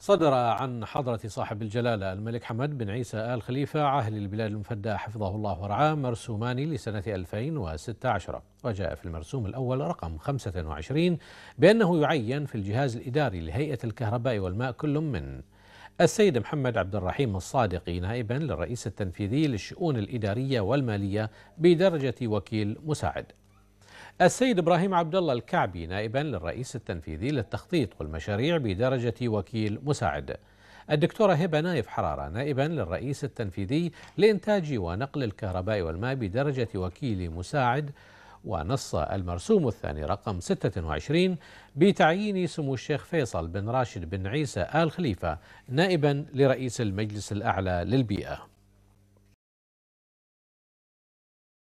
صدر عن حضرة صاحب الجلالة الملك حمد بن عيسى آل خليفة عاهل البلاد المفدى حفظه الله ورعاه مرسومان لسنة 2016 وجاء في المرسوم الأول رقم 25 بأنه يعين في الجهاز الإداري لهيئة الكهرباء والماء كل من السيد محمد عبد الرحيم الصادقي نائبا للرئيس التنفيذي للشؤون الإدارية والمالية بدرجة وكيل مساعد السيد إبراهيم عبد الله الكعبي نائبا للرئيس التنفيذي للتخطيط والمشاريع بدرجة وكيل مساعد الدكتورة هبة نايف حرارة نائبا للرئيس التنفيذي لإنتاج ونقل الكهرباء والماء بدرجة وكيل مساعد ونص المرسوم الثاني رقم 26 بتعيين سمو الشيخ فيصل بن راشد بن عيسى آل خليفة نائبا لرئيس المجلس الأعلى للبيئة